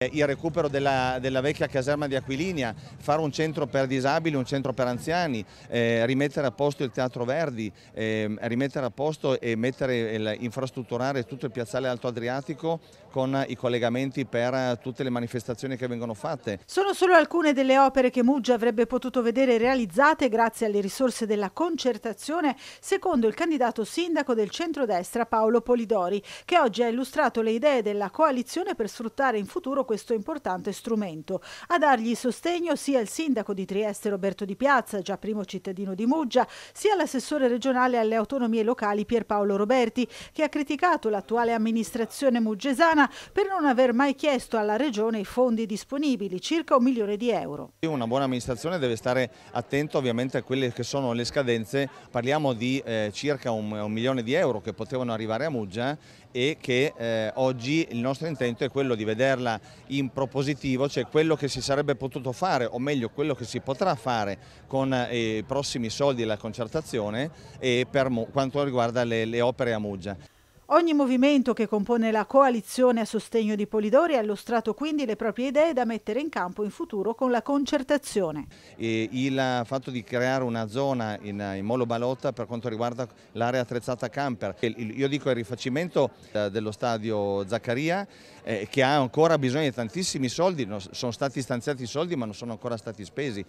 Il recupero della, della, vecchia caserma di Aquilinia, fare un centro per disabili, un centro per anziani, eh, rimettere a posto il Teatro Verdi, eh, rimettere a posto e mettere, il, infrastrutturare tutto il piazzale Alto Adriatico con i collegamenti per tutte le manifestazioni che vengono fatte. Sono solo alcune delle opere che Muggia avrebbe potuto vedere realizzate grazie alle risorse della concertazione, secondo il candidato sindaco del centrodestra Paolo Polidori, che oggi ha illustrato le idee della coalizione per sfruttare in futuro questo importante strumento. A dargli sostegno sia il sindaco di Trieste Roberto Di Piazza, già primo cittadino di Muggia, sia l'assessore regionale alle autonomie locali Pierpaolo Roberti, che ha criticato l'attuale amministrazione muggesana per non aver mai chiesto alla regione i fondi disponibili, circa un milione di euro. Una buona amministrazione deve stare attento ovviamente a quelle che sono le scadenze, parliamo di eh, circa un, un milione di euro che potevano arrivare a Muggia eh, e che eh, oggi il nostro intento è quello di vederla in propositivo, cioè quello che si sarebbe potuto fare, o meglio quello che si potrà fare con eh, i prossimi soldi e la concertazione per quanto riguarda le, le opere a Muggia. Ogni movimento che compone la coalizione a sostegno di Polidori ha illustrato quindi le proprie idee da mettere in campo in futuro con la concertazione. E il fatto di creare una zona in, in Molo Balotta per quanto riguarda l'area attrezzata camper, io dico il rifacimento eh, dello stadio Zaccaria eh, che ha ancora bisogno di tantissimi soldi, sono stati stanziati i soldi ma non sono ancora stati spesi.